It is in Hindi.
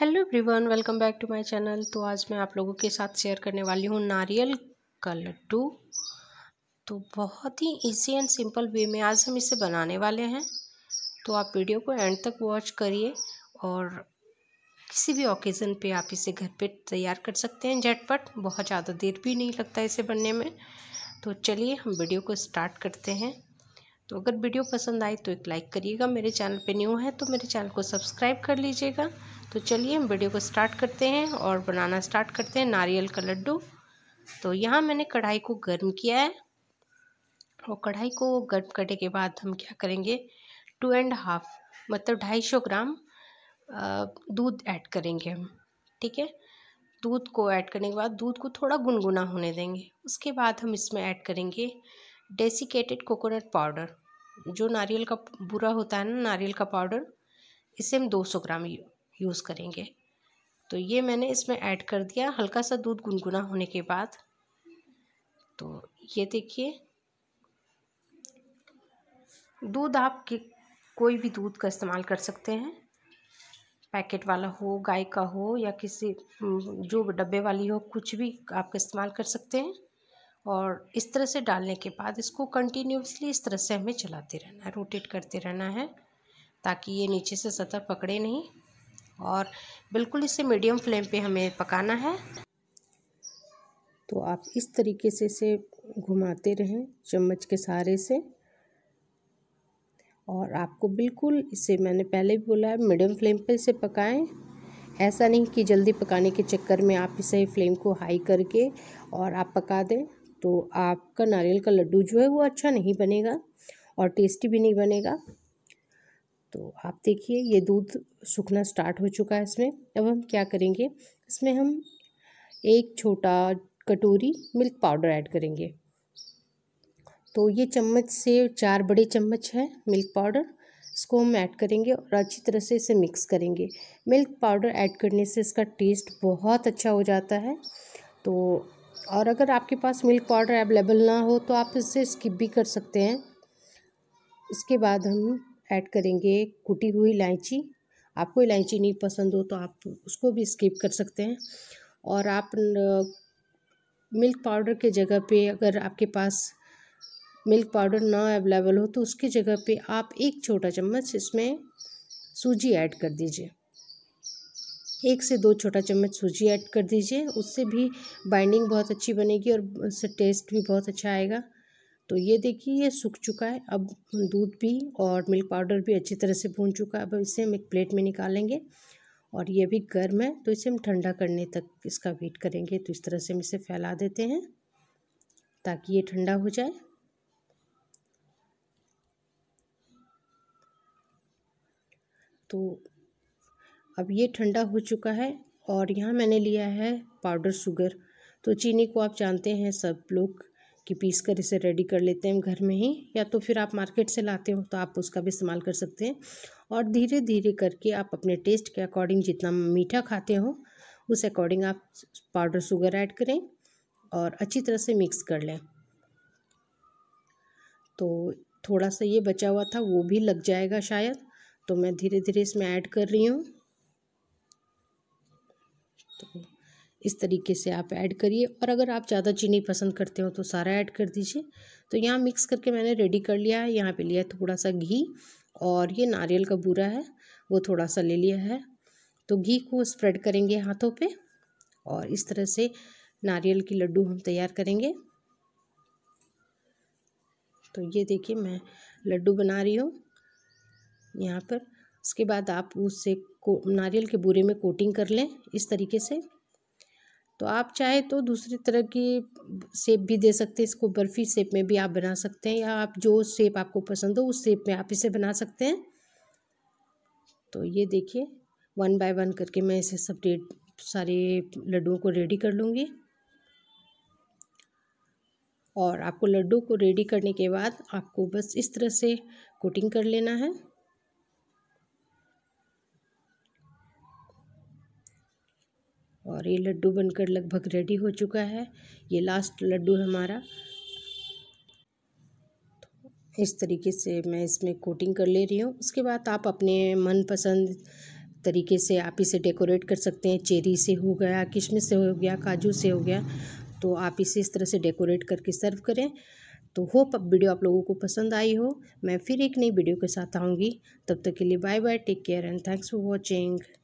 hello everyone welcome back to my channel तो आज मैं आप लोगों के साथ शेयर करने वाली हूँ नारियल का लड्डू तो बहुत ही इजी एंड सिंपल वे में आज हम इसे बनाने वाले हैं तो आप वीडियो को एंड तक वॉच करिए और किसी भी ओकेज़न पे आप इसे घर पे तैयार कर सकते हैं झटपट बहुत ज़्यादा देर भी नहीं लगता इसे बनने में तो चलिए हम वीडियो को स्टार्ट करते हैं तो अगर वीडियो पसंद आए तो एक लाइक करिएगा मेरे चैनल पे न्यू है तो मेरे चैनल को सब्सक्राइब कर लीजिएगा तो चलिए हम वीडियो को स्टार्ट करते हैं और बनाना स्टार्ट करते हैं नारियल का लड्डू तो यहाँ मैंने कढ़ाई को गर्म किया है और कढ़ाई को गर्म करने के बाद हम क्या करेंगे टू एंड हाफ मतलब ढाई सौ ग्राम दूध ऐड करेंगे हम ठीक है दूध को ऐड करने के बाद दूध को थोड़ा गुनगुना होने देंगे उसके बाद हम इसमें ऐड करेंगे डेसिकेटेड कोकोनट पाउडर जो नारियल का बुरा होता है ना नारियल का पाउडर इसे हम 200 ग्राम यूज़ करेंगे तो ये मैंने इसमें ऐड कर दिया हल्का सा दूध गुनगुना होने के बाद तो ये देखिए दूध आप कोई भी दूध का इस्तेमाल कर सकते हैं पैकेट वाला हो गाय का हो या किसी जो डब्बे वाली हो कुछ भी आप इस्तेमाल कर सकते हैं और इस तरह से डालने के बाद इसको कंटिन्यूसली इस तरह से हमें चलाते रहना है रोटेट करते रहना है ताकि ये नीचे से सतह पकड़े नहीं और बिल्कुल इसे मीडियम फ्लेम पे हमें पकाना है तो आप इस तरीके से इसे घुमाते रहें चम्मच के सहारे से और आपको बिल्कुल इसे मैंने पहले भी बोला है मीडियम फ्लेम पे इसे पकाएं ऐसा नहीं कि जल्दी पकाने के चक्कर में आप इसे फ्लेम को हाई करके और आप पका दें तो आपका नारियल का लड्डू जो है वो अच्छा नहीं बनेगा और टेस्टी भी नहीं बनेगा तो आप देखिए ये दूध सूखना स्टार्ट हो चुका है इसमें अब हम क्या करेंगे इसमें हम एक छोटा कटोरी मिल्क पाउडर ऐड करेंगे तो ये चम्मच से चार बड़े चम्मच है मिल्क पाउडर इसको हम ऐड करेंगे और अच्छी तरह से इसे मिक्स करेंगे मिल्क पाउडर ऐड करने से इसका टेस्ट बहुत अच्छा हो जाता है तो और अगर आपके पास मिल्क पाउडर अवेलेबल ना हो तो आप इससे स्किप भी कर सकते हैं इसके बाद हम ऐड करेंगे कुटी हुई इलायची आपको इलायची नहीं पसंद हो तो आप उसको भी स्किप कर सकते हैं और आप मिल्क पाउडर के जगह पे अगर आपके पास मिल्क पाउडर ना अवेलेबल हो तो उसकी जगह पे आप एक छोटा चम्मच इसमें सूजी ऐड कर दीजिए एक से दो छोटा चम्मच सूजी ऐड कर दीजिए उससे भी बाइंडिंग बहुत अच्छी बनेगी और उससे टेस्ट भी बहुत अच्छा आएगा तो ये देखिए ये सूख चुका है अब दूध भी और मिल्क पाउडर भी अच्छी तरह से भून चुका है अब इसे हम एक प्लेट में निकालेंगे और ये भी गर्म है तो इसे हम ठंडा करने तक इसका वेट करेंगे तो इस तरह से हम इसे फैला देते हैं ताकि ये ठंडा हो जाए तो अब ये ठंडा हो चुका है और यहाँ मैंने लिया है पाउडर शुगर तो चीनी को आप जानते हैं सब लोग कि पीस कर इसे रेडी कर लेते हैं घर में ही या तो फिर आप मार्केट से लाते हो तो आप उसका भी इस्तेमाल कर सकते हैं और धीरे धीरे करके आप अपने टेस्ट के अकॉर्डिंग जितना मीठा खाते हो उस अकॉर्डिंग आप पाउडर शुगर ऐड करें और अच्छी तरह से मिक्स कर लें तो थोड़ा सा ये बचा हुआ था वो भी लग जाएगा शायद तो मैं धीरे धीरे इसमें ऐड कर रही हूँ तो इस तरीके से आप ऐड करिए और अगर आप ज़्यादा चीनी पसंद करते हो तो सारा ऐड कर दीजिए तो यहाँ मिक्स करके मैंने रेडी कर लिया है यहाँ पे लिया थोड़ा सा घी और ये नारियल का बूरा है वो थोड़ा सा ले लिया है तो घी को स्प्रेड करेंगे हाथों पे और इस तरह से नारियल की लड्डू हम तैयार करेंगे तो ये देखिए मैं लड्डू बना रही हूँ यहाँ पर उसके बाद आप उससे को नारियल के बूरे में कोटिंग कर लें इस तरीके से तो आप चाहे तो दूसरी तरह की सेप भी दे सकते हैं इसको बर्फ़ी सेप में भी आप बना सकते हैं या आप जो सेप आपको पसंद हो उस सेप में आप इसे बना सकते हैं तो ये देखिए वन बाय वन करके मैं इसे सब रेड सारे लड्डुओं को रेडी कर लूँगी और आपको लड्डू को रेडी करने के बाद आपको बस इस तरह से कोटिंग कर लेना है और ये लड्डू बनकर लगभग रेडी हो चुका है ये लास्ट लड्डू है हमारा तो इस तरीके से मैं इसमें कोटिंग कर ले रही हूँ उसके बाद आप अपने मनपसंद तरीके से आप इसे डेकोरेट कर सकते हैं चेरी से हो गया किशमिश से हो गया काजू से हो गया तो आप इसे इस तरह से डेकोरेट करके सर्व करें तो होप अब वीडियो आप लोगों को पसंद आई हो मैं फिर एक नई वीडियो के साथ आऊँगी तब तक के लिए bye bye take care and thanks for watching